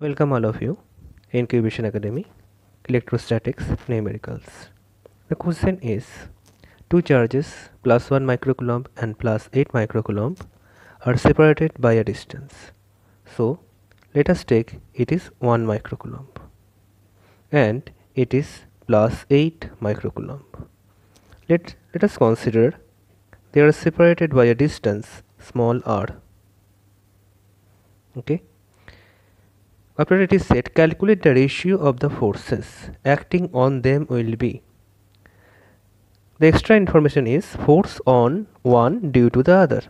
Welcome all of you Incubation Academy Electrostatics Numericals. The question is two charges plus 1 microcoulomb and plus 8 microcoulomb are separated by a distance. So let us take it is 1 microcoulomb and it is plus 8 microcoulomb. Let, let us consider they are separated by a distance small r. Okay, after it is set, calculate the ratio of the forces acting on them will be. The extra information is force on one due to the other.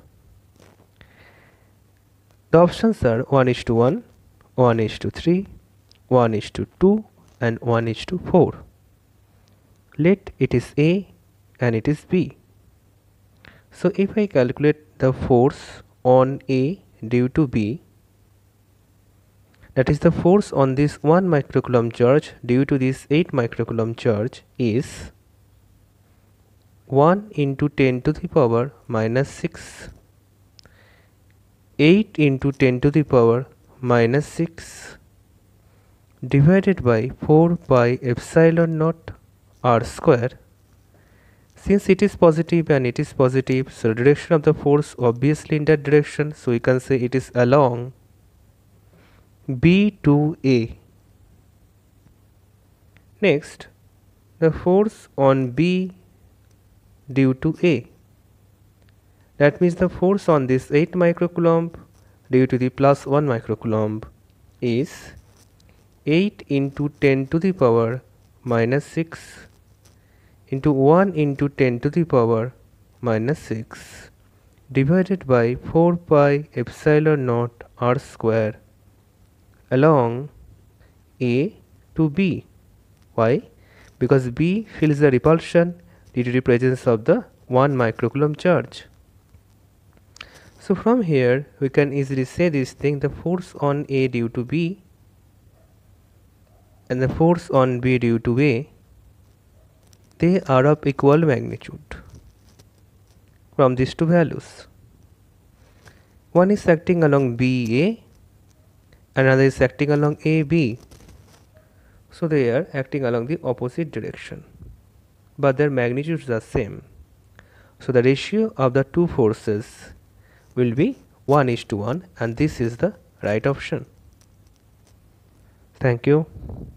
The options are 1 is to 1, 1 is to 3, 1 is to 2 and 1 is to 4. Let it is A and it is B. So if I calculate the force on A due to B, that is the force on this 1 microcoulomb charge due to this 8 microcoulomb charge is 1 into 10 to the power minus 6 8 into 10 to the power minus 6 divided by 4 by epsilon naught r square since it is positive and it is positive so direction of the force obviously in that direction so we can say it is along B2A. Next, the force on B due to A. That means the force on this 8 microcoulomb due to the plus 1 microcoulomb is 8 into 10 to the power minus 6 into 1 into 10 to the power minus 6 divided by 4 pi epsilon naught r square along A to B. Why? Because B feels the repulsion due to the presence of the 1 microcoulomb charge. So from here we can easily say this thing the force on A due to B and the force on B due to A they are of equal magnitude from these two values. One is acting along BA another is acting along AB so they are acting along the opposite direction but their magnitudes are same so the ratio of the two forces will be 1 is to 1 and this is the right option thank you